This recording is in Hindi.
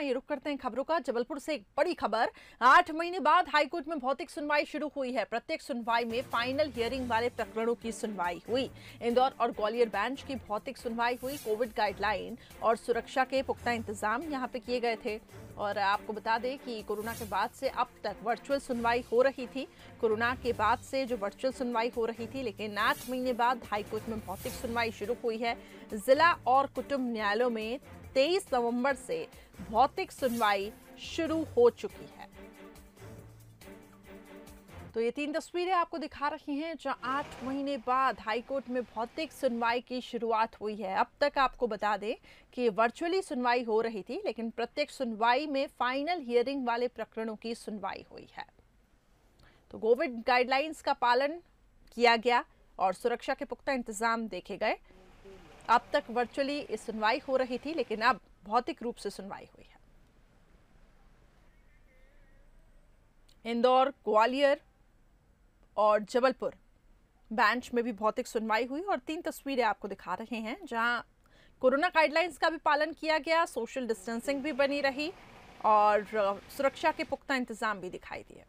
आइए रुक करते हैं खबरों का जबलपुर से एक बड़ी खबर आठ महीने बाद हाईकोर्ट में भौतिक सुनवाई शुरू हुई है प्रत्येक सुनवाई में फाइनल हियरिंग वाले प्रकरणों की सुनवाई हुई इंदौर और ग्वालियर बेंच की भौतिक सुनवाई हुई कोविड गाइडलाइन और सुरक्षा के पुख्ता इंतजाम यहाँ पे किए गए थे और आपको बता दें कि कोरोना के बाद से अब तक वर्चुअल सुनवाई हो रही थी कोरोना के बाद से जो वर्चुअल सुनवाई हो रही थी लेकिन आठ महीने बाद हाईकोर्ट में भौतिक सुनवाई शुरू हुई है जिला और कुटुंब न्यायालयों में 23 नवंबर से भौतिक सुनवाई शुरू हो चुकी है तो ये तीन तस्वीरें आपको दिखा रही हैं जहां आठ महीने बाद हाईकोर्ट में भौतिक सुनवाई की शुरुआत हुई है अब तक आपको बता दें कि वर्चुअली सुनवाई हो रही थी लेकिन प्रत्येक सुनवाई में फाइनल हियरिंग वाले प्रकरणों की सुनवाई हुई है तो कोविड गाइडलाइंस का पालन किया गया और सुरक्षा के पुख्ता इंतजाम देखे गए अब तक वर्चुअली इस सुनवाई हो रही थी लेकिन अब भौतिक रूप से सुनवाई हुई है इंदौर ग्वालियर और जबलपुर बेंच में भी भौतिक सुनवाई हुई और तीन तस्वीरें आपको दिखा रहे हैं जहां कोरोना गाइडलाइंस का भी पालन किया गया सोशल डिस्टेंसिंग भी बनी रही और सुरक्षा के पुख्ता इंतजाम भी दिखाई दिए